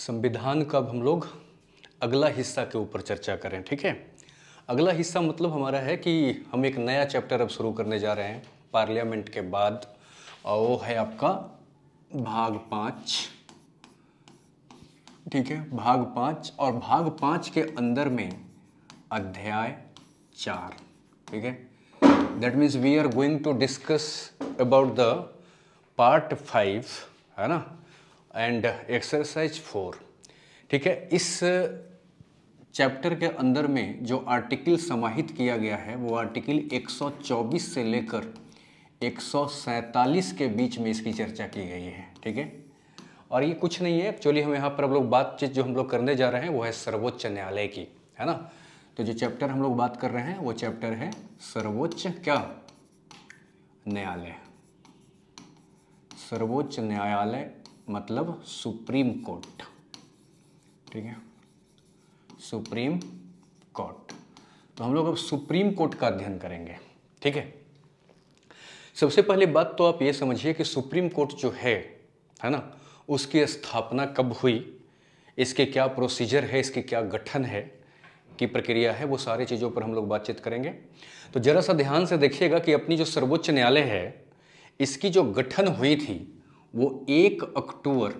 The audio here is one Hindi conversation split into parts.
संविधान का अब हम लोग अगला हिस्सा के ऊपर चर्चा करें ठीक है अगला हिस्सा मतलब हमारा है कि हम एक नया चैप्टर अब शुरू करने जा रहे हैं पार्लियामेंट के बाद और वो है आपका भाग पाँच ठीक है भाग पाँच और भाग पाँच के अंदर में अध्याय चार ठीक है that means we are going to discuss about the part five है ना एंड एक्सरसाइज फोर ठीक है इस चैप्टर के अंदर में जो आर्टिकल समाहित किया गया है वो आर्टिकल 124 से लेकर 147 के बीच में इसकी चर्चा की गई है ठीक है और ये कुछ नहीं है एक्चुअली हम यहाँ पर हम लोग बातचीत जो हम लोग करने जा रहे हैं वो है सर्वोच्च न्यायालय की है ना तो जो चैप्टर हम लोग बात कर रहे हैं वो चैप्टर है सर्वोच्च क्या न्यायालय सर्वोच्च न्यायालय मतलब सुप्रीम कोर्ट ठीक है सुप्रीम कोर्ट तो हम लोग अब सुप्रीम कोर्ट का अध्ययन करेंगे ठीक है सबसे पहले बात तो आप ये समझिए कि सुप्रीम कोर्ट जो है है ना उसकी स्थापना कब हुई इसके क्या प्रोसीजर है इसके क्या गठन है की प्रक्रिया है वो सारी चीज़ों पर हम लोग बातचीत करेंगे तो जरा सा ध्यान से देखिएगा कि अपनी जो सर्वोच्च न्यायालय है इसकी जो गठन हुई थी वो एक अक्टूबर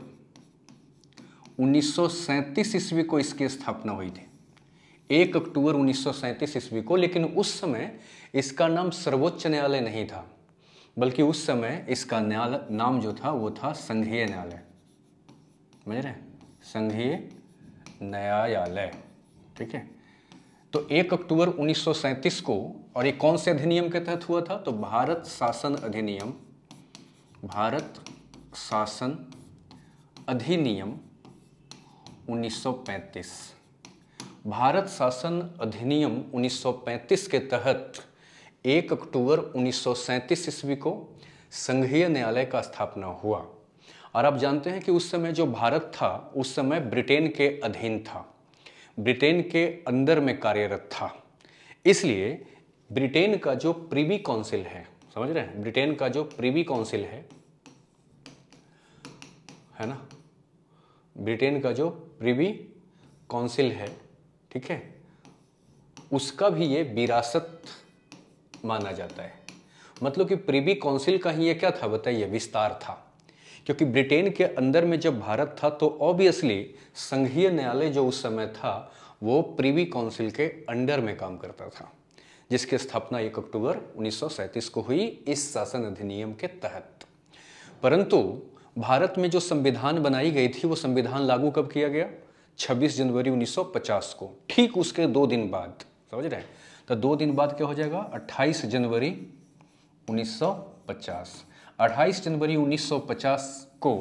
1937 ईस्वी को इसकी स्थापना हुई थी एक अक्टूबर 1937 ईस्वी को लेकिन उस समय इसका नाम सर्वोच्च न्यायालय नहीं था बल्कि उस समय इसका न्यायालय नाम जो था वो था संघीय न्यायालय समझ रहे संघीय न्यायालय ठीक है तो 1 अक्टूबर 1937 को और ये कौन से अधिनियम के तहत हुआ था तो भारत शासन अधिनियम भारत शासन अधिनियम 1935 भारत शासन अधिनियम 1935 के तहत 1 अक्टूबर 1937 ईस्वी को संघीय न्यायालय का स्थापना हुआ और आप जानते हैं कि उस समय जो भारत था उस समय ब्रिटेन के अधीन था ब्रिटेन के अंदर में कार्यरत था इसलिए ब्रिटेन का जो प्रीवी काउंसिल है समझ रहे हैं ब्रिटेन का जो प्रीवी काउंसिल है है ना ब्रिटेन का जो प्रिवी काउंसिल है ठीक है उसका भी ये विरासत माना जाता है मतलब कि प्रिवी काउंसिल का ही ये क्या था बताइए विस्तार था क्योंकि ब्रिटेन के अंदर में जब भारत था तो ऑब्वियसली संघीय न्यायालय जो उस समय था वो प्रिवी काउंसिल के अंडर में काम करता था जिसकी स्थापना 1 अक्टूबर 1937 को हुई इस शासन अधिनियम के तहत परंतु भारत में जो संविधान बनाई गई थी वो संविधान लागू कब किया गया 26 जनवरी 1950 को ठीक उसके दो दिन बाद समझ रहे हैं तो दो दिन बाद क्या हो जाएगा 28 जनवरी 1950 28 जनवरी 1950 को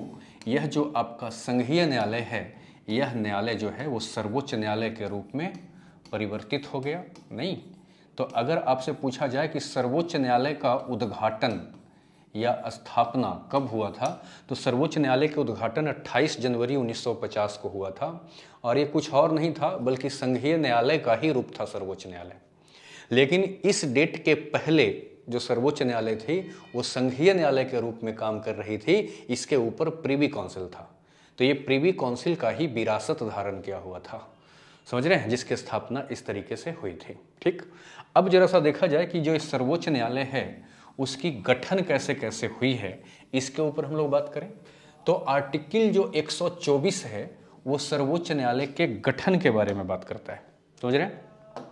यह जो आपका संघीय न्यायालय है यह न्यायालय जो है वो सर्वोच्च न्यायालय के रूप में परिवर्तित हो गया नहीं तो अगर आपसे पूछा जाए कि सर्वोच्च न्यायालय का उद्घाटन या स्थापना कब हुआ था तो सर्वोच्च न्यायालय के उद्घाटन 28 जनवरी 1950 को हुआ था और ये कुछ और नहीं था बल्कि संघीय न्यायालय का ही रूप था सर्वोच्च न्यायालय लेकिन इस डेट के पहले जो सर्वोच्च न्यायालय थी वो संघीय न्यायालय के रूप में काम कर रही थी इसके ऊपर प्रीवी काउंसिल था तो ये प्रीवी काउंसिल का ही विरासत धारण किया हुआ था समझ रहे हैं जिसकी स्थापना इस तरीके से हुई थी ठीक अब जरा सा देखा जाए कि जो सर्वोच्च न्यायालय है उसकी गठन कैसे कैसे हुई है इसके ऊपर हम लोग बात करें तो आर्टिकल जो 124 है वो सर्वोच्च न्यायालय के गठन के बारे में बात करता है समझ रहे हैं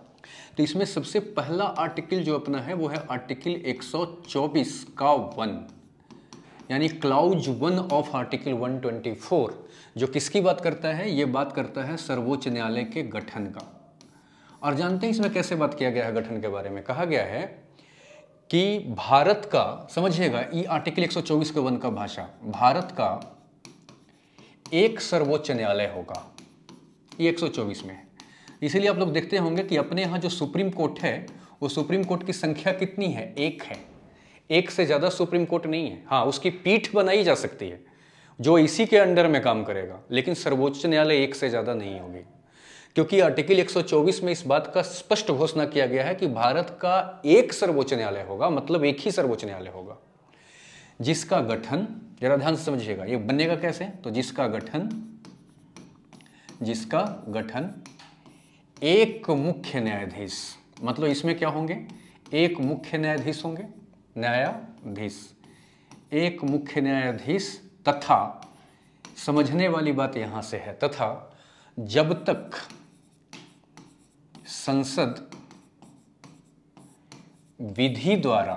तो इसमें सबसे पहला आर्टिकल जो अपना है वो है आर्टिकल 124 का वन यानी क्लाउज वन ऑफ आर्टिकल 124 जो किसकी बात करता है ये बात करता है सर्वोच्च न्यायालय के गठन का और जानते हैं इसमें कैसे बात किया गया है गठन के बारे में कहा गया है कि भारत का समझिएगा ये आर्टिकल 124 के वन का भाषा भारत का एक सर्वोच्च न्यायालय होगा ये 124 में है इसीलिए आप लोग देखते होंगे कि अपने यहाँ जो सुप्रीम कोर्ट है वो सुप्रीम कोर्ट की संख्या कितनी है एक है एक से ज़्यादा सुप्रीम कोर्ट नहीं है हाँ उसकी पीठ बनाई जा सकती है जो इसी के अंडर में काम करेगा लेकिन सर्वोच्च न्यायालय एक से ज़्यादा नहीं होगी क्योंकि आर्टिकल 124 में इस बात का स्पष्ट घोषणा किया गया है कि भारत का एक सर्वोच्च न्यायालय होगा मतलब एक ही सर्वोच्च न्यायालय होगा जिसका गठन जरा ध्यान से समझिएगा ये बनेगा कैसे तो जिसका गठन जिसका गठन एक मुख्य न्यायाधीश मतलब इसमें क्या होंगे एक मुख्य न्यायाधीश होंगे न्यायाधीश एक मुख्य न्यायाधीश तथा समझने वाली बात यहां से है तथा जब तक संसद विधि द्वारा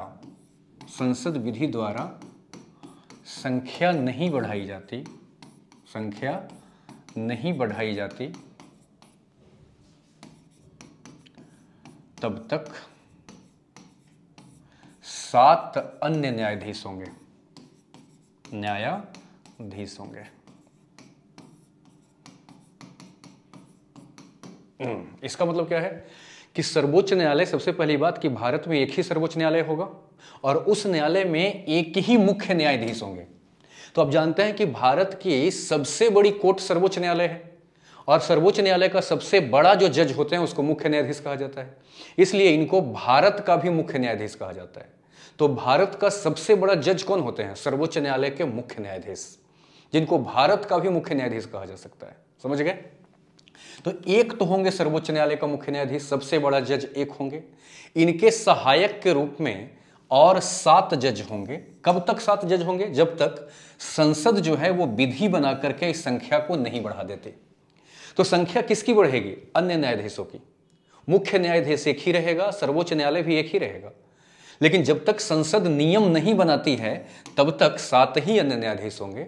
संसद विधि द्वारा संख्या नहीं बढ़ाई जाती संख्या नहीं बढ़ाई जाती तब तक सात अन्य न्यायाधीश होंगे न्यायाधीश होंगे हम्म। इसका मतलब क्या है कि सर्वोच्च न्यायालय सबसे पहली बात कि भारत में एक ही सर्वोच्च न्यायालय होगा और उस न्यायालय में एक ही मुख्य न्यायाधीश होंगे तो आप जानते हैं कि भारत की सबसे बड़ी कोर्ट सर्वोच्च न्यायालय है और सर्वोच्च न्यायालय का सबसे बड़ा जो जज होते हैं उसको मुख्य न्यायाधीश कहा जाता है इसलिए इनको भारत का भी मुख्य न्यायाधीश कहा जाता है तो भारत का सबसे बड़ा जज कौन होते हैं सर्वोच्च न्यायालय के मुख्य न्यायाधीश जिनको भारत का भी मुख्य न्यायाधीश कहा जा सकता है समझ गए तो एक तो होंगे सर्वोच्च न्यायालय का मुख्य न्यायाधीश सबसे बड़ा जज एक होंगे इनके सहायक के रूप में और सात जज होंगे कब तक सात जज होंगे जब तक संसद जो है वो विधि बना करके इस संख्या को नहीं बढ़ा देते तो संख्या किसकी बढ़ेगी अन्य न्यायाधीशों की मुख्य न्यायाधीश एक ही रहेगा सर्वोच्च न्यायालय भी एक ही रहेगा लेकिन जब तक संसद नियम नहीं बनाती है तब तक सात ही अन्य न्यायाधीश होंगे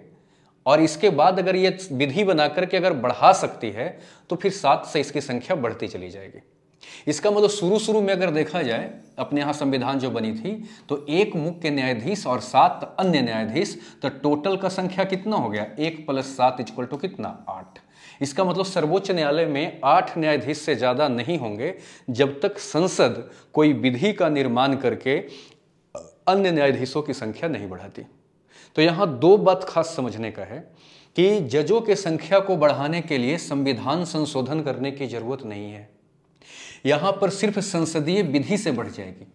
और इसके बाद अगर ये विधि बना करके अगर बढ़ा सकती है तो फिर सात से इसकी संख्या बढ़ती चली जाएगी इसका मतलब शुरू शुरू में अगर देखा जाए अपने यहाँ संविधान जो बनी थी तो एक मुख्य न्यायाधीश और सात अन्य न्यायाधीश तो टोटल का संख्या कितना हो गया एक प्लस सात इजक्वल टू कितना आठ इसका मतलब सर्वोच्च न्यायालय में आठ न्यायाधीश से ज़्यादा नहीं होंगे जब तक संसद कोई विधि का निर्माण करके अन्य न्यायाधीशों की संख्या नहीं बढ़ाती तो यहाँ दो बात खास समझने का है कि जजों के संख्या को बढ़ाने के लिए संविधान संशोधन करने की जरूरत नहीं है यहाँ पर सिर्फ संसदीय विधि से बढ़ जाएगी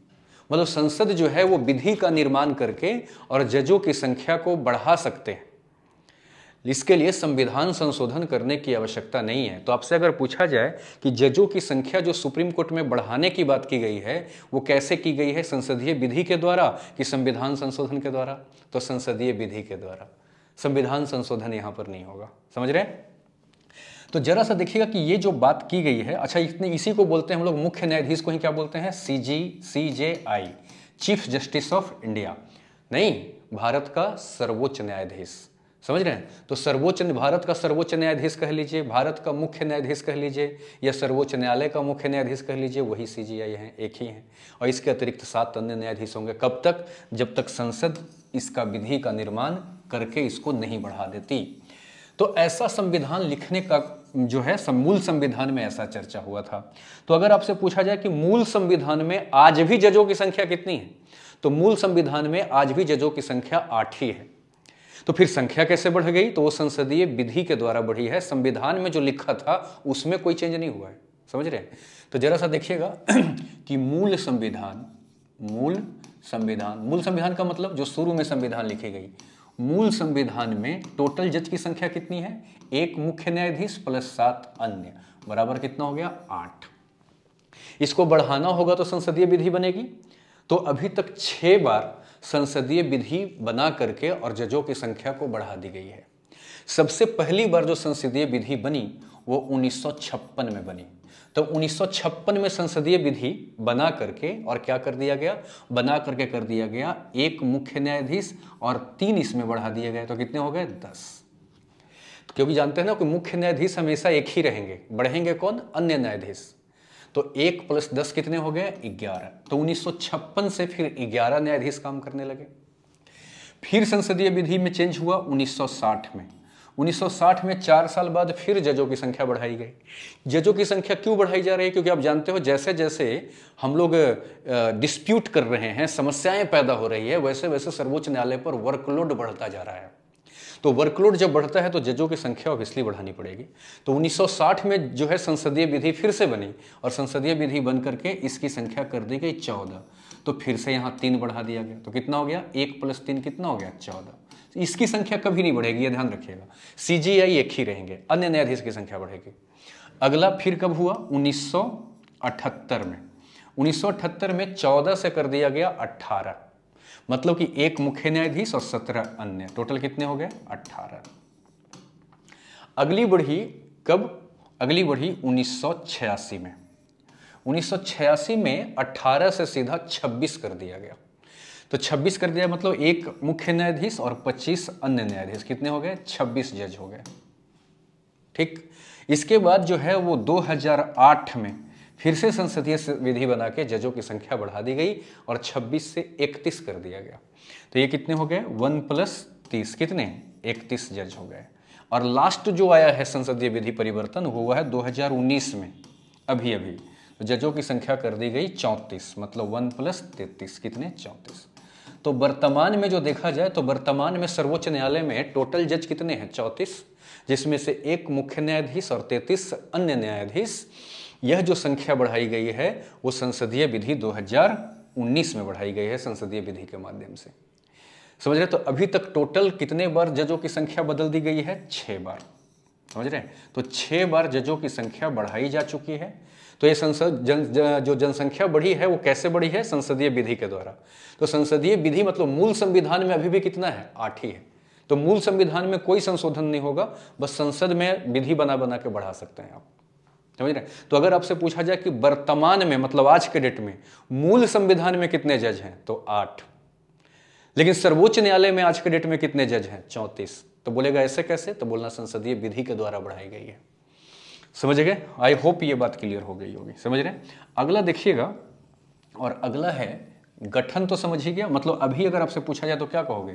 मतलब संसद जो है वो विधि का निर्माण करके और जजों की संख्या को बढ़ा सकते हैं इसके लिए संविधान संशोधन करने की आवश्यकता नहीं है तो आपसे अगर पूछा जाए कि जजों की संख्या जो सुप्रीम कोर्ट में बढ़ाने की बात की गई है वो कैसे की गई है संसदीय विधि के द्वारा कि संविधान संशोधन के द्वारा तो संसदीय विधि के द्वारा संविधान संशोधन यहाँ पर नहीं होगा समझ रहे तो जरा सा देखिएगा कि ये जो बात की गई है अच्छा इतने इसी को बोलते हैं हम लोग मुख्य न्यायाधीश को ही क्या बोलते हैं C G C J I chief justice of India नहीं भारत का सर्वोच्च न्यायाधीश समझ रहे हैं तो सर्वोच्च भारत का सर्वोच्च न्यायाधीश कह लीजिए भारत का मुख्य न्यायाधीश कह लीजिए या सर्वोच्च न्यायालय का मुख्य न्यायाधीश कह लीजिए वही सी जी आई हैं एक ही हैं और इसके अतिरिक्त सात अन्य न्यायाधीश होंगे कब तक जब तक संसद इसका विधि का निर्माण करके इसको नहीं बढ़ा देती तो ऐसा संविधान लिखने का जो है मूल संविधान में ऐसा चर्चा हुआ था तो अगर आपसे पूछा जाए कि मूल संविधान में आज भी जजों की संख्या कितनी है तो मूल संविधान में आज भी जजों की संख्या आठ ही है तो फिर संख्या कैसे बढ़ गई तो वो संसदीय विधि के द्वारा बढ़ी है संविधान में जो लिखा था उसमें कोई चेंज नहीं हुआ है समझ रहे हैं तो जरा सा देखिएगा कि मूल संविधान मूल संविधान मूल संविधान का मतलब जो शुरू में संविधान लिखी गई मूल संविधान में टोटल जज की संख्या कितनी है एक मुख्य न्यायाधीश प्लस सात अन्य बराबर कितना हो गया आठ इसको बढ़ाना होगा तो संसदीय विधि बनेगी तो अभी तक छह बार संसदीय विधि बना करके और जजों की संख्या को बढ़ा दी गई है सबसे पहली बार जो संसदीय विधि बनी वो 1956 में बनी तो 1956 में संसदीय विधि बना करके और क्या कर दिया गया बना करके कर दिया गया एक मुख्य न्यायाधीश और तीन इसमें बढ़ा दिए गए तो कितने हो गए दस क्योंकि जानते हैं ना कि मुख्य न्यायाधीश हमेशा एक ही रहेंगे बढ़ेंगे कौन अन्य न्यायाधीश तो एक प्लस दस कितने हो गए ग्यारह तो उन्नीस से फिर ग्यारह न्यायाधीश काम करने लगे फिर संसदीय विधि में चेंज हुआ 1960 में 1960 में चार साल बाद फिर जजों की संख्या बढ़ाई गई जजों की संख्या क्यों बढ़ाई जा रही है क्योंकि आप जानते हो जैसे जैसे हम लोग डिस्प्यूट कर रहे हैं समस्याएं पैदा हो रही है वैसे वैसे सर्वोच्च न्यायालय पर वर्कलोड बढ़ता जा रहा है तो वर्कलोड जब बढ़ता है तो जजों की संख्या ऑब्वियसली बढ़ानी पड़ेगी तो 1960 में जो है संसदीय विधि फिर से बनी और संसदीय विधि बन करके इसकी संख्या कर दी गई चौदह तो फिर से यहाँ तीन बढ़ा दिया गया तो कितना हो गया एक प्लस तीन कितना हो गया चौदह तो इसकी संख्या कभी नहीं बढ़ेगी ये ध्यान रखिएगा सीजीआई एक ही रहेंगे अन्य न्यायाधीश की संख्या बढ़ेगी अगला फिर कब हुआ 1978 में 1978 में 14 से कर दिया गया 18 मतलब कि एक मुख्य न्यायाधीश और सत्रह अन्य टोटल कितने हो गए अट्ठारह अगली बढ़ी कब अगली बढ़ी 1986 में 1986 में 18 से सीधा 26 कर दिया गया तो 26 कर दिया मतलब एक मुख्य न्यायाधीश और 25 अन्य न्यायाधीश कितने हो गए 26 जज हो गए ठीक इसके बाद जो है वो 2008 में फिर से संसदीय विधि बना के जजों की संख्या बढ़ा दी गई और 26 से 31 कर दिया गया तो ये कितने हो गए वन प्लस तीस कितने इकतीस जज हो गए और लास्ट जो आया है संसदीय विधि परिवर्तन वो हुआ है 2019 में अभी अभी तो जजों की संख्या कर दी गई चौंतीस मतलब वन प्लस तैतीस कितने चौंतीस तो वर्तमान में जो देखा जाए तो वर्तमान में सर्वोच्च न्यायालय में टोटल जज कितने हैं चौंतीस जिसमें से एक मुख्य न्यायाधीश और तैतीस अन्य न्यायाधीश यह जो संख्या बढ़ाई गई है वो संसदीय विधि 2019 में बढ़ाई गई है संसदीय विधि के माध्यम से समझ रहे तो अभी तक टोटल कितने बार जजों की संख्या बदल दी गई है छः बार समझ रहे तो छः बार जजों की संख्या बढ़ाई जा चुकी है तो ये संसद जन जो जनसंख्या बढ़ी है वो कैसे बढ़ी है संसदीय विधि के द्वारा तो संसदीय विधि मतलब मूल संविधान में अभी भी कितना है आठ ही है तो मूल संविधान में कोई संशोधन नहीं होगा बस संसद में विधि बना बना के बढ़ा सकते हैं आप समझ रहे तो अगर आपसे पूछा जाए कि वर्तमान में मतलब आज के डेट में मूल संविधान में कितने जज हैं तो आठ लेकिन सर्वोच्च न्यायालय में आज के डेट में कितने जज हैं चौंतीस तो बोलेगा ऐसे कैसे तो बोलना संसदीय विधि के द्वारा बढ़ाई गई है समझ गए आई होप ये बात क्लियर हो गई होगी समझ रहे अगला देखिएगा और अगला है गठन तो समझ ही गया मतलब अभी अगर आपसे पूछा जाए तो क्या कहोगे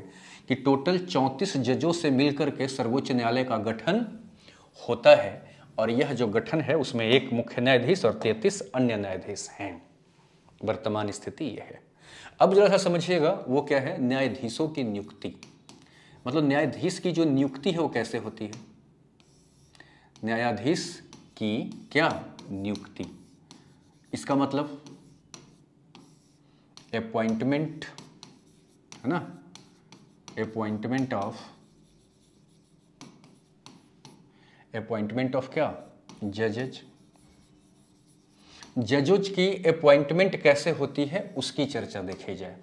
कि टोटल चौंतीस जजों से मिलकर के सर्वोच्च न्यायालय का गठन होता है और यह जो गठन है उसमें एक मुख्य न्यायाधीश और तैतीस अन्य न्यायाधीश हैं वर्तमान स्थिति यह है अब जरा सा समझिएगा वो क्या है न्यायाधीशों की नियुक्ति मतलब न्यायाधीश की जो नियुक्ति है वो कैसे होती है न्यायाधीश की क्या नियुक्ति इसका मतलब अपॉइंटमेंट है ना अपॉइंटमेंट ऑफ अपॉइंटमेंट ऑफ क्या जजेज जजोज की अपॉइंटमेंट कैसे होती है उसकी चर्चा देखी जाए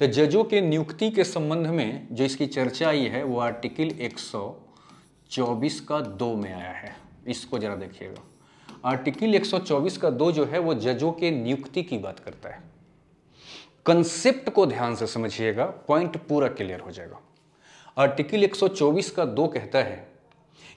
तो जजों के नियुक्ति के संबंध में जो इसकी चर्चा आई है वो आर्टिकल 124 का दो में आया है इसको जरा देखिएगा आर्टिकल 124 का दो जो है वो जजों के नियुक्ति की बात करता है कंसेप्ट को ध्यान से समझिएगा पॉइंट पूरा क्लियर हो जाएगा आर्टिकल 124 का दो कहता है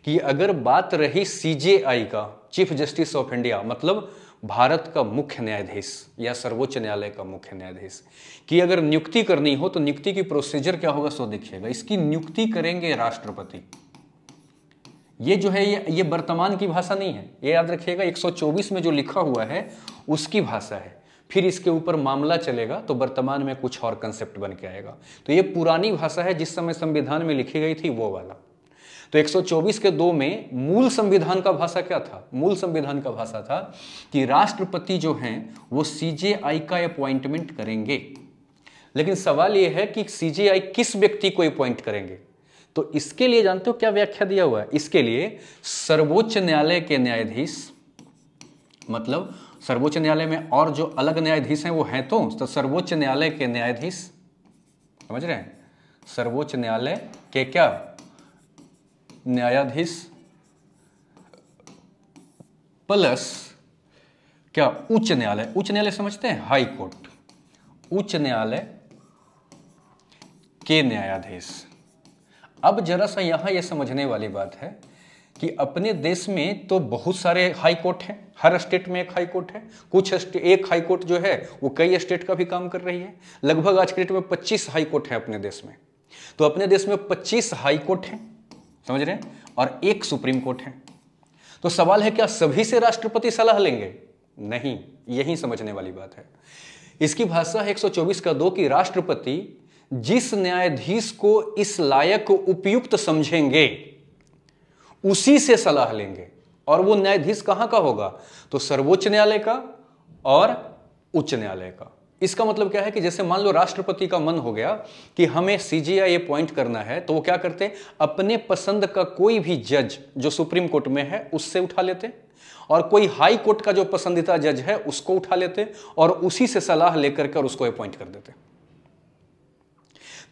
कि अगर बात रही सीजेआई का चीफ जस्टिस ऑफ इंडिया मतलब भारत का मुख्य न्यायाधीश या सर्वोच्च न्यायालय का मुख्य न्यायाधीश कि अगर नियुक्ति करनी हो तो नियुक्ति की प्रोसीजर क्या होगा सो देखिएगा इसकी नियुक्ति करेंगे राष्ट्रपति ये जो है ये ये वर्तमान की भाषा नहीं है ये याद रखिएगा 124 में जो लिखा हुआ है उसकी भाषा है फिर इसके ऊपर मामला चलेगा तो वर्तमान में कुछ और कंसेप्ट बन के आएगा तो ये पुरानी भाषा है जिस समय संविधान में लिखी गई थी वो वाला तो 124 के दो में मूल संविधान का भाषा क्या था मूल संविधान का भाषा था कि राष्ट्रपति जो हैं वो सीजेआई का अपॉइंटमेंट करेंगे लेकिन सवाल यह है कि सीजेआई किस व्यक्ति को अपॉइंट करेंगे तो इसके लिए जानते हो क्या व्याख्या दिया हुआ है इसके लिए सर्वोच्च न्यायालय के न्यायाधीश मतलब सर्वोच्च न्यायालय में और जो अलग न्यायाधीश हैं वो हैं तो, तो सर्वोच्च न्यायालय के न्यायाधीश समझ रहे हैं सर्वोच्च न्यायालय के क्या न्यायाधीश प्लस क्या उच्च न्यायालय उच्च न्यायालय समझते हैं हाई कोर्ट उच्च न्यायालय के न्यायाधीश अब जरा सा यहां यह समझने वाली बात है कि अपने देश में तो बहुत सारे हाई कोर्ट हैं हर स्टेट में एक हाई कोर्ट है कुछ एक हाई कोर्ट जो है वो कई स्टेट का भी काम कर रही है लगभग आज के डेट में 25 हाई कोर्ट है अपने देश में तो अपने देश में 25 हाई कोर्ट हैं समझ रहे हैं और एक सुप्रीम कोर्ट है तो सवाल है क्या सभी से राष्ट्रपति सलाह लेंगे नहीं यही समझने वाली बात है इसकी भाषा है 124 का दो की राष्ट्रपति जिस न्यायाधीश को इस लायक उपयुक्त समझेंगे उसी से सलाह लेंगे और वो न्यायाधीश कहां का होगा तो सर्वोच्च न्यायालय का और उच्च न्यायालय का इसका मतलब क्या है कि जैसे मान लो राष्ट्रपति का मन हो गया कि हमें सीजीआई अपॉइंट करना है तो वो क्या करते हैं अपने पसंद का कोई भी जज जो सुप्रीम कोर्ट में है उससे उठा लेते हैं और कोई हाई कोर्ट का जो पसंदीदा जज है उसको उठा लेते हैं और उसी से सलाह लेकर के उसको अपॉइंट कर देते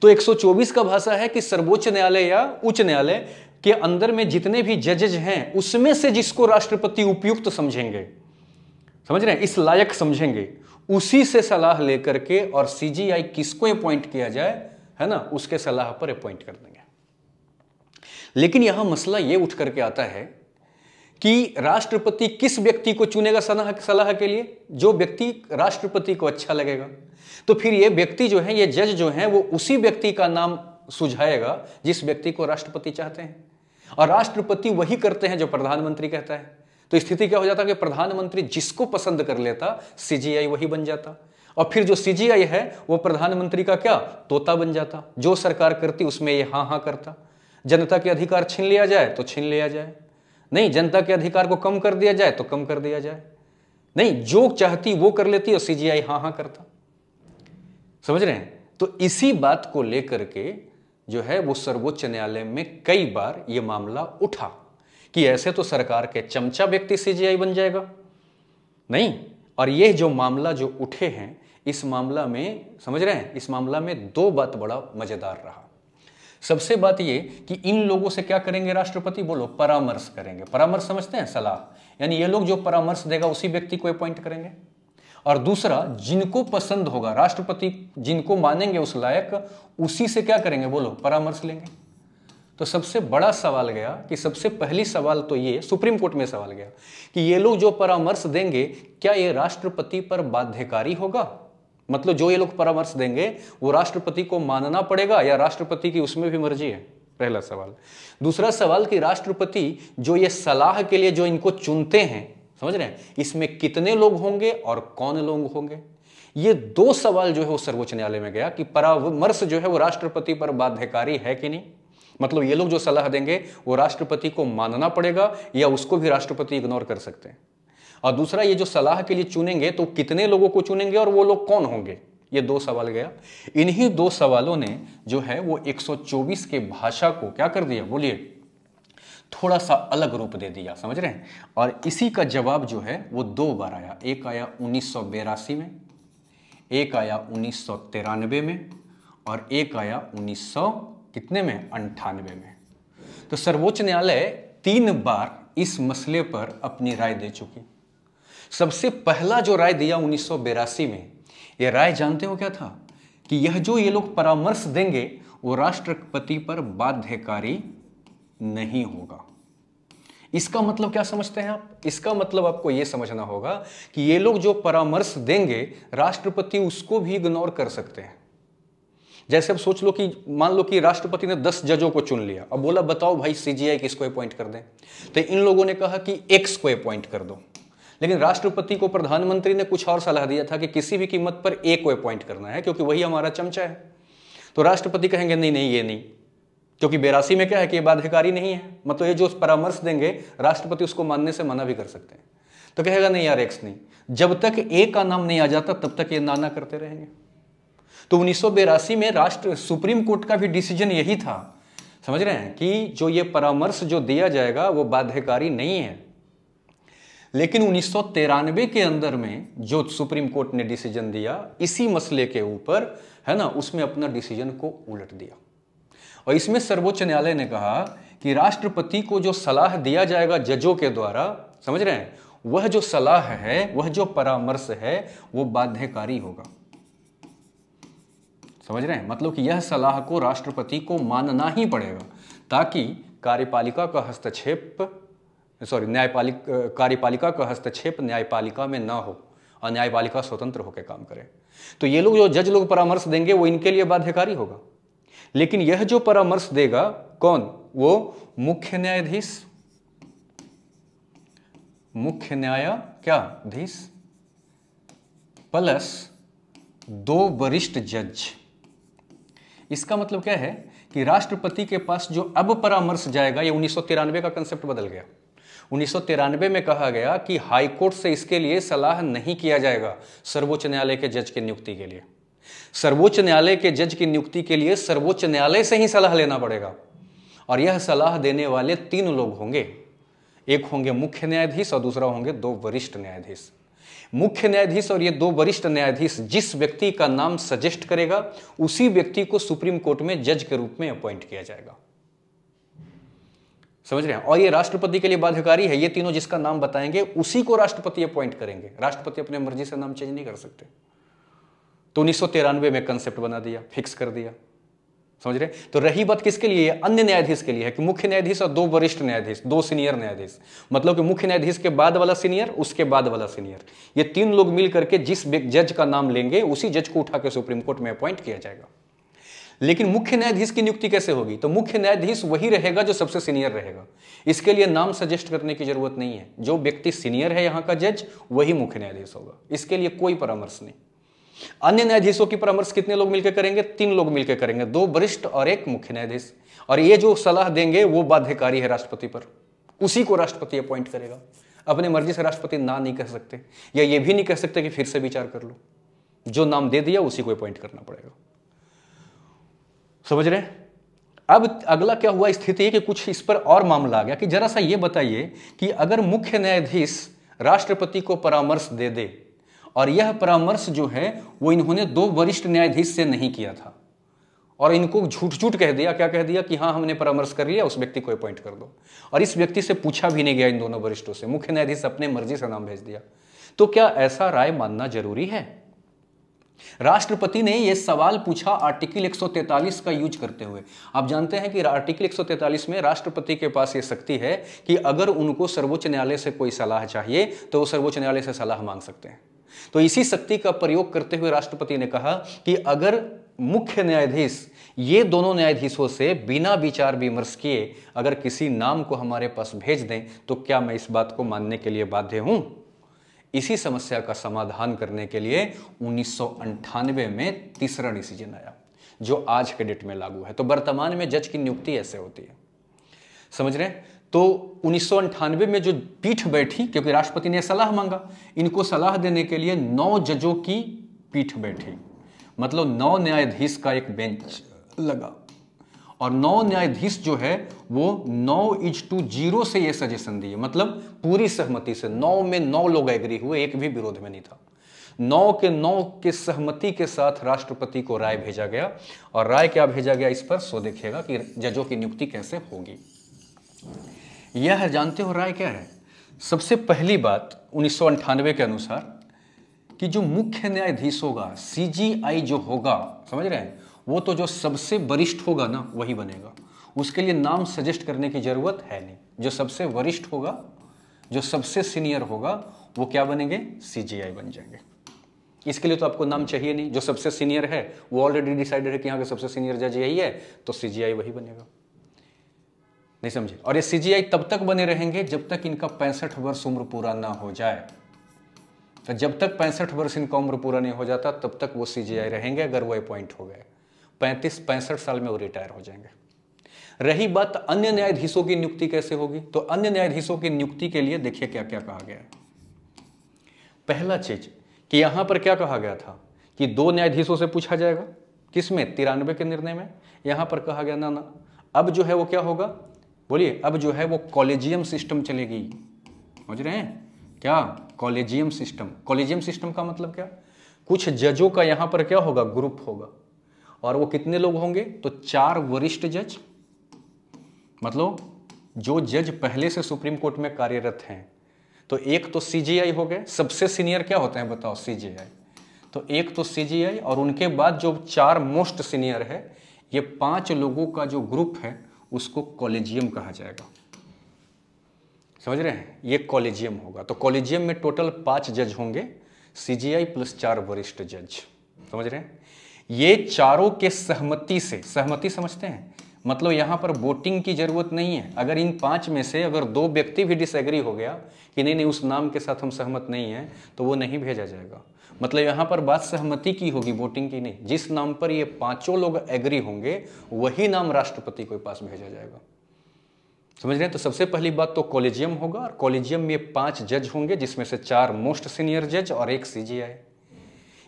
तो 124 का भाषा है कि सर्वोच्च न्यायालय या उच्च न्यायालय के अंदर में जितने भी जजेज हैं उसमें से जिसको राष्ट्रपति उपयुक्त समझेंगे समझ रहे हैं इस लायक समझेंगे उसी से सलाह लेकर के और सीजीआई किसको अपॉइंट किया जाए है ना उसके सलाह पर अपॉइंट कर देंगे लेकिन यहां मसला यह उठ करके आता है कि राष्ट्रपति किस व्यक्ति को चुनेगा सलाह के लिए जो व्यक्ति राष्ट्रपति को अच्छा लगेगा तो फिर यह व्यक्ति जो है यह जज जो है वो उसी व्यक्ति का नाम सुझाएगा जिस व्यक्ति को राष्ट्रपति चाहते हैं और राष्ट्रपति वही करते हैं जो प्रधानमंत्री कहता है तो स्थिति क्या हो जाता कि प्रधानमंत्री जिसको पसंद कर लेता सीजीआई वही बन जाता और फिर जो सीजीआई है वो प्रधानमंत्री का क्या तोता बन जाता जो सरकार करती उसमें ये हाँ हाँ करता जनता के अधिकार छीन लिया जाए तो छीन लिया जाए नहीं जनता के अधिकार को कम कर दिया जाए तो कम कर दिया जाए नहीं जो चाहती वो कर लेती और सीजीआई हाँ हाँ करता समझ रहे हैं तो इसी बात को लेकर के जो है वो सर्वोच्च न्यायालय में कई बार ये मामला उठा कि ऐसे तो सरकार के चमचा व्यक्ति सीजीआई बन जाएगा नहीं और यह जो मामला जो उठे हैं इस मामला में समझ रहे हैं इस मामला में दो बात बड़ा मजेदार रहा सबसे बात ये कि इन लोगों से क्या करेंगे राष्ट्रपति बोलो परामर्श करेंगे परामर्श समझते हैं सलाह यानी ये लोग जो परामर्श देगा उसी व्यक्ति को अपॉइंट करेंगे और दूसरा जिनको पसंद होगा राष्ट्रपति जिनको मानेंगे उस लायक उसी से क्या करेंगे बोलो परामर्श लेंगे तो सबसे बड़ा सवाल गया कि सबसे पहली सवाल तो ये सुप्रीम कोर्ट में सवाल गया कि ये लोग जो परामर्श देंगे क्या ये राष्ट्रपति पर बाध्यकारी होगा मतलब जो ये लोग परामर्श देंगे वो राष्ट्रपति को मानना पड़ेगा या राष्ट्रपति की उसमें भी मर्जी है पहला सवाल दूसरा सवाल कि राष्ट्रपति जो ये सलाह के लिए जो इनको चुनते हैं समझ रहे हैं इसमें कितने लोग होंगे और कौन लोग होंगे ये दो सवाल जो है वो सर्वोच्च न्यायालय में गया कि परामर्श जो है वो राष्ट्रपति पर बाध्यकारी है कि नहीं मतलब ये लोग जो सलाह देंगे वो राष्ट्रपति को मानना पड़ेगा या उसको भी राष्ट्रपति इग्नोर कर सकते हैं और दूसरा ये जो सलाह के लिए चुनेंगे तो कितने लोगों को चुनेंगे और वो लोग कौन होंगे ये दो सवाल गया इन्हीं दो सवालों ने जो है वो 124 के भाषा को क्या कर दिया बोलिए थोड़ा सा अलग रूप दे दिया समझ रहे हैं और इसी का जवाब जो है वो दो बार आया एक आया उन्नीस में एक आया उन्नीस में और एक आया उन्नीस कितने में अंठानवे में तो सर्वोच्च न्यायालय तीन बार इस मसले पर अपनी राय दे चुकी सबसे पहला जो राय दिया उन्नीस में यह राय जानते हो क्या था कि यह जो ये लोग परामर्श देंगे वो राष्ट्रपति पर बाध्यकारी नहीं होगा इसका मतलब क्या समझते हैं आप इसका मतलब आपको यह समझना होगा कि ये लोग जो परामर्श देंगे राष्ट्रपति उसको भी इग्नोर कर सकते हैं जैसे अब सोच लो कि मान लो कि राष्ट्रपति ने दस जजों को चुन लिया अब बोला बताओ भाई सीजीआई किसको अपॉइंट कर दें तो इन लोगों ने कहा कि एक्स को अपॉइंट कर दो लेकिन राष्ट्रपति को प्रधानमंत्री ने कुछ और सलाह दिया था कि किसी भी कीमत पर ए को अपॉइंट करना है क्योंकि वही हमारा चमचा है तो राष्ट्रपति कहेंगे नहीं नहीं ये नहीं क्योंकि बेरासी में क्या है कि ये बाध्यकारी नहीं है मतलब ये जो परामर्श देंगे राष्ट्रपति उसको मानने से मना भी कर सकते हैं तो कहेगा नहीं यार एक्स नहीं जब तक ए का नाम नहीं आ जाता तब तक ये नाना करते रहेंगे तो उन्नीस में राष्ट्र सुप्रीम कोर्ट का भी डिसीजन यही था समझ रहे हैं कि जो ये परामर्श जो दिया जाएगा वो बाध्यकारी नहीं है लेकिन उन्नीस के अंदर में जो सुप्रीम कोर्ट ने डिसीजन दिया इसी मसले के ऊपर है ना उसमें अपना डिसीजन को उलट दिया और इसमें सर्वोच्च न्यायालय ने कहा कि राष्ट्रपति को जो सलाह दिया जाएगा जजों के द्वारा समझ रहे हैं वह जो सलाह है वह जो परामर्श है वो बाध्यकारी होगा समझ रहे हैं मतलब कि यह सलाह को राष्ट्रपति को मानना ही पड़ेगा ताकि कार्यपालिका का हस्तक्षेप सॉरी न्यायपालिका कार्यपालिका का हस्तक्षेप न्यायपालिका में ना हो और न्यायपालिका स्वतंत्र होकर काम करे तो ये लोग जो जज लोग परामर्श देंगे वो इनके लिए बाध्यकारी होगा लेकिन यह जो परामर्श देगा कौन वो मुख्य न्यायाधीश मुख्य न्याय क्या धीश प्लस दो वरिष्ठ जज इसका मतलब क्या है कि राष्ट्रपति के पास जो अब परामर्श जाएगा ये उन्नीस का कंसेप्ट बदल गया उन्नीस में कहा गया कि हाईकोर्ट से इसके लिए सलाह नहीं किया जाएगा सर्वोच्च न्यायालय के जज की नियुक्ति के लिए सर्वोच्च न्यायालय के जज की नियुक्ति के लिए सर्वोच्च न्यायालय से ही सलाह लेना पड़ेगा और यह सलाह देने वाले तीन लोग होंगे एक होंगे मुख्य न्यायाधीश और दूसरा होंगे दो वरिष्ठ न्यायाधीश मुख्य न्यायाधीश और ये दो वरिष्ठ न्यायाधीश जिस व्यक्ति का नाम सजेस्ट करेगा उसी व्यक्ति को सुप्रीम कोर्ट में जज के रूप में अपॉइंट किया जाएगा समझ रहे हैं और ये राष्ट्रपति के लिए बाध्यकारी है ये तीनों जिसका नाम बताएंगे उसी को राष्ट्रपति अपॉइंट करेंगे राष्ट्रपति अपने मर्जी से नाम चेंज नहीं कर सकते तो उन्नीस में कंसेप्ट बना दिया फिक्स कर दिया समझ रहे तो रही बात किसके लिए अन्य न्यायाधीश के लिए है कि मुख्य न्यायाधीश और दो वरिष्ठ न्यायाधीश दो सीनियर न्यायाधीश मतलब कि मुख्य न्यायाधीश के बाद वाला सीनियर उसके बाद वाला सीनियर ये तीन लोग मिल करके जिस जज का नाम लेंगे उसी जज को उठा के सुप्रीम कोर्ट में अपॉइंट किया जाएगा लेकिन मुख्य न्यायाधीश की नियुक्ति कैसे होगी तो मुख्य न्यायाधीश वही रहेगा जो सबसे सीनियर रहेगा इसके लिए नाम सजेस्ट करने की जरूरत नहीं है जो व्यक्ति सीनियर है यहाँ का जज वही मुख्य न्यायाधीश होगा इसके लिए कोई परामर्श नहीं अन्य न्यायाधीशों की परामर्श कितने लोग मिलकर करेंगे तीन लोग मिलकर करेंगे दो वरिष्ठ और एक मुख्य न्यायाधीश और ये जो सलाह देंगे वो बाध्यकारी है राष्ट्रपति पर उसी को राष्ट्रपति अपॉइंट करेगा अपने मर्जी से राष्ट्रपति ना नहीं कह सकते या ये भी नहीं कह सकते कि फिर से विचार कर लो जो नाम दे दिया उसी को अपॉइंट करना पड़ेगा समझ रहे हैं अब अगला क्या हुआ स्थिति है कि कुछ इस पर और मामला आ गया कि जरा सा ये बताइए कि अगर मुख्य न्यायाधीश राष्ट्रपति को परामर्श दे दे और यह परामर्श जो है वो इन्होंने दो वरिष्ठ न्यायाधीश से नहीं किया था और इनको झूठ झूठ कह दिया क्या कह दिया कि हाँ हमने परामर्श कर लिया उस व्यक्ति को अपॉइंट कर दो और इस व्यक्ति से पूछा भी नहीं गया इन दोनों वरिष्ठों से मुख्य न्यायाधीश अपने मर्जी से नाम भेज दिया तो क्या ऐसा राय मानना जरूरी है राष्ट्रपति ने यह सवाल पूछा आर्टिकल 143 का यूज करते हुए आप जानते हैं कि आर्टिकल 143 में राष्ट्रपति के पास यह शक्ति है कि अगर उनको सर्वोच्च न्यायालय से कोई सलाह चाहिए तो वो सर्वोच्च न्यायालय से सलाह मांग सकते हैं तो इसी शक्ति का प्रयोग करते हुए राष्ट्रपति ने कहा कि अगर मुख्य न्यायाधीश ये दोनों न्यायाधीशों से बिना विचार विमर्श किए अगर किसी नाम को हमारे पास भेज दें तो क्या मैं इस बात को मानने के लिए बाध्य हूं इसी समस्या का समाधान करने के लिए उन्नीस में तीसरा डिसीजन आया जो आज के डेट में लागू है तो वर्तमान में जज की नियुक्ति ऐसे होती है समझ रहे हैं तो उन्नीस में जो पीठ बैठी क्योंकि राष्ट्रपति ने सलाह मांगा इनको सलाह देने के लिए नौ जजों की पीठ बैठी मतलब नौ न्यायाधीश का एक बेंच लगा और नौ न्यायाधीश जो है वो नौ इज टू जीरो से ये सजेशन दिए मतलब पूरी सहमति से नौ में नौ लोग एग्री हुए एक भी विरोध में नहीं था नौ के नौ के सहमति के साथ राष्ट्रपति को राय भेजा गया और राय क्या भेजा गया इस पर सो देखिएगा कि जजों की नियुक्ति कैसे होगी यह जानते हो राय क्या है सबसे पहली बात उन्नीस के अनुसार कि जो मुख्य न्यायाधीश होगा सीजीआई जो होगा समझ रहे हैं वो तो जो सबसे वरिष्ठ होगा ना वही बनेगा उसके लिए नाम सजेस्ट करने की जरूरत है नहीं जो सबसे वरिष्ठ होगा जो सबसे सीनियर होगा वो क्या बनेंगे सीजीआई बन जाएंगे इसके लिए तो आपको नाम चाहिए नहीं जो सबसे सीनियर है वो ऑलरेडी डिसाइडेड है कि यहाँ का सबसे सीनियर जज यही है तो सीजीआई वही बनेगा नहीं समझे और ये सीजीआई तब तक बने रहेंगे जब तक इनका पैंसठ वर्ष उम्र पूरा ना हो जाए तो जब तक पैंसठ वर्ष इनका उम्र पूरा नहीं हो जाता तब तक वो सीजीआई रहेंगे अगर वो अपॉइंट हो गए पैंतीस पैंसठ साल में वो रिटायर हो जाएंगे रही बात अन्य न्यायाधीशों की नियुक्ति कैसे होगी तो अन्य न्यायाधीशों की नियुक्ति के लिए देखिए क्या क्या कहा गया पहला चीज कि यहां पर क्या कहा गया था कि दो न्यायाधीशों से पूछा जाएगा किसमें तिरानवे के निर्णय में यहां पर कहा गया ना ना अब जो है वो क्या होगा बोलिए अब जो है वो कॉलेजियम सिस्टम चलेगी समझ रहे हैं क्या कॉलेजियम सिस्टम कॉलेजियम सिस्टम का मतलब क्या कुछ जजों का यहां पर क्या होगा ग्रुप होगा और वो कितने लोग होंगे तो चार वरिष्ठ जज मतलब जो जज पहले से सुप्रीम कोर्ट में कार्यरत हैं तो एक तो सीजीआई हो गए सबसे सीनियर क्या होते हैं बताओ सीजीआई तो एक तो सीजीआई और उनके बाद जो चार मोस्ट सीनियर है ये पांच लोगों का जो ग्रुप है उसको कॉलेजियम कहा जाएगा समझ रहे हैं ये कॉलेजियम होगा तो कॉलेजियम में टोटल पांच जज होंगे सीजीआई प्लस चार वरिष्ठ जज समझ रहे हैं ये चारों के सहमति से सहमति समझते हैं मतलब यहाँ पर वोटिंग की ज़रूरत नहीं है अगर इन पाँच में से अगर दो व्यक्ति भी डिसएग्री हो गया कि नहीं नहीं उस नाम के साथ हम सहमत नहीं हैं तो वो नहीं भेजा जाएगा मतलब यहाँ पर बात सहमति की होगी वोटिंग की नहीं जिस नाम पर ये पाँचों लोग एग्री होंगे वही नाम राष्ट्रपति के पास भेजा जाएगा समझ रहे हैं तो सबसे पहली बात तो कॉलेजियम होगा और कॉलेजियम में पांच जज होंगे जिसमें से चार मोस्ट सीनियर जज और एक सीजीआई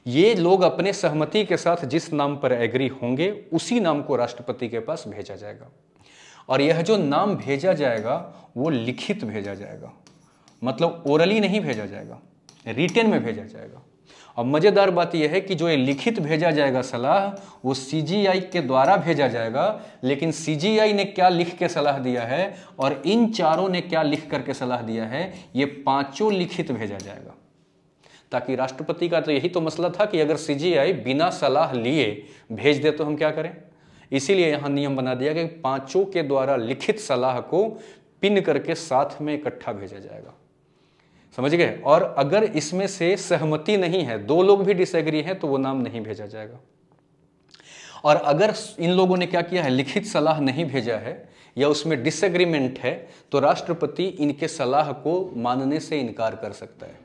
ये लोग अपने सहमति के साथ जिस नाम पर एग्री होंगे उसी नाम को राष्ट्रपति के पास भेजा जाएगा और यह जो नाम भेजा जाएगा वो लिखित भेजा जाएगा मतलब ओरली नहीं भेजा जाएगा रिटेन में भेजा जाएगा और मज़ेदार बात यह है कि जो ये लिखित भेजा जाएगा सलाह वो सीजीआई के द्वारा भेजा जाएगा लेकिन सीजीआई ने क्या लिख के सलाह दिया है और इन चारों ने क्या लिख करके सलाह दिया है ये पांचों लिखित भेजा जाएगा ताकि राष्ट्रपति का तो यही तो मसला था कि अगर सीजीआई बिना सलाह लिए भेज दे तो हम क्या करें इसीलिए यहाँ नियम बना दिया कि पांचों के द्वारा लिखित सलाह को पिन करके साथ में इकट्ठा भेजा जाएगा समझ गए और अगर इसमें से सहमति नहीं है दो लोग भी डिसएग्री हैं तो वो नाम नहीं भेजा जाएगा और अगर इन लोगों ने क्या किया है लिखित सलाह नहीं भेजा है या उसमें डिसएग्रीमेंट है तो राष्ट्रपति इनके सलाह को मानने से इनकार कर सकता है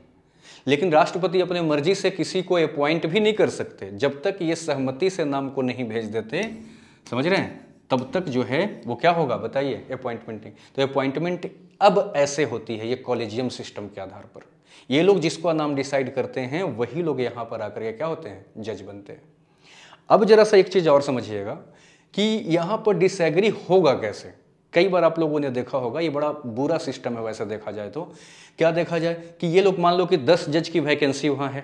लेकिन राष्ट्रपति अपने मर्जी से किसी को अपॉइंट भी नहीं कर सकते जब तक ये सहमति से नाम को नहीं भेज देते समझ रहे हैं तब तक जो है वो क्या होगा बताइए नहीं तो अपॉइंटमेंट अब ऐसे होती है ये कॉलेजियम सिस्टम के आधार पर ये लोग जिसको नाम डिसाइड करते हैं वही लोग यहाँ पर आकर के क्या होते हैं जज बनते हैं अब जरा सा एक चीज़ और समझिएगा कि यहाँ पर डिसएग्री होगा कैसे कई बार आप लोगों ने देखा होगा ये बड़ा बुरा सिस्टम है वैसे देखा जाए तो क्या देखा जाए कि ये लोग मान लो कि दस जज की वैकेंसी वहाँ है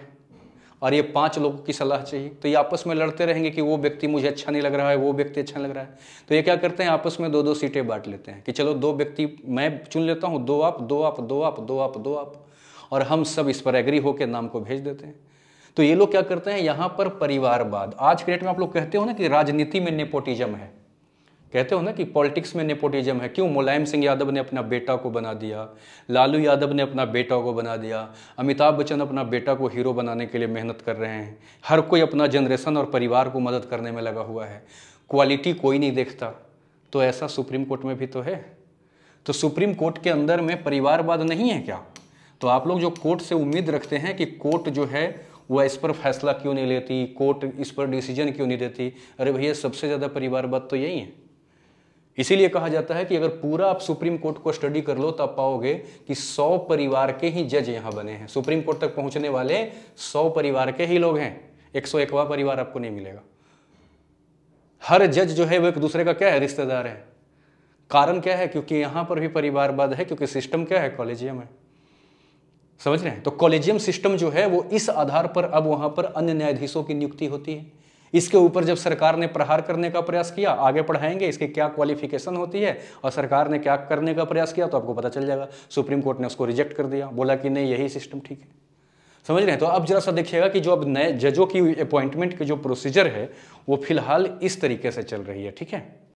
और ये पांच लोगों की सलाह चाहिए तो ये आपस में लड़ते रहेंगे कि वो व्यक्ति मुझे अच्छा नहीं लग रहा है वो व्यक्ति अच्छा लग रहा है तो ये क्या करते हैं आपस में दो दो सीटें बांट लेते हैं कि चलो दो व्यक्ति मैं चुन लेता हूँ दो आप दो आप दो आप दो आप दो आप और हम सब इस पर एग्री होकर नाम को भेज देते हैं तो ये लोग क्या करते हैं यहाँ पर परिवारवाद आज के डेट में आप लोग कहते हो ना कि राजनीति में नेपोटिज्म है कहते हो ना कि पॉलिटिक्स में नेपोटिज्म है क्यों मुलायम सिंह यादव ने अपना बेटा को बना दिया लालू यादव ने अपना बेटा को बना दिया अमिताभ बच्चन अपना बेटा को हीरो बनाने के लिए मेहनत कर रहे हैं हर कोई अपना जनरेशन और परिवार को मदद करने में लगा हुआ है क्वालिटी कोई नहीं देखता तो ऐसा सुप्रीम कोर्ट में भी तो है तो सुप्रीम कोर्ट के अंदर में परिवारवाद नहीं है क्या तो आप लोग जो कोर्ट से उम्मीद रखते हैं कि कोर्ट जो है वह इस पर फैसला क्यों नहीं लेती कोर्ट इस पर डिसीजन क्यों नहीं देती अरे भैया सबसे ज़्यादा परिवारवाद तो यही है इसीलिए कहा जाता है कि अगर पूरा आप सुप्रीम कोर्ट को स्टडी कर लो तो आप पाओगे कि सौ परिवार के ही जज यहां बने हैं सुप्रीम कोर्ट तक पहुंचने वाले सौ परिवार के ही लोग हैं एक सौ एकवा परिवार आपको नहीं मिलेगा हर जज जो है वो एक दूसरे का क्या है रिश्तेदार है कारण क्या है क्योंकि यहां पर भी परिवारवाद है क्योंकि सिस्टम क्या है कॉलेजियम है समझ रहे हैं तो कॉलेजियम सिस्टम जो है वो इस आधार पर अब वहां पर अन्य न्यायाधीशों की नियुक्ति होती है इसके ऊपर जब सरकार ने प्रहार करने का प्रयास किया आगे पढ़ाएंगे इसकी क्या क्वालिफिकेशन होती है और सरकार ने क्या करने का प्रयास किया तो आपको पता चल जाएगा सुप्रीम कोर्ट ने उसको रिजेक्ट कर दिया बोला कि नहीं यही सिस्टम ठीक है समझ रहे हैं तो अब जरा सा देखिएगा कि जो अब नए जजों की अपॉइंटमेंट की जो प्रोसीजर है वो फिलहाल इस तरीके से चल रही है ठीक है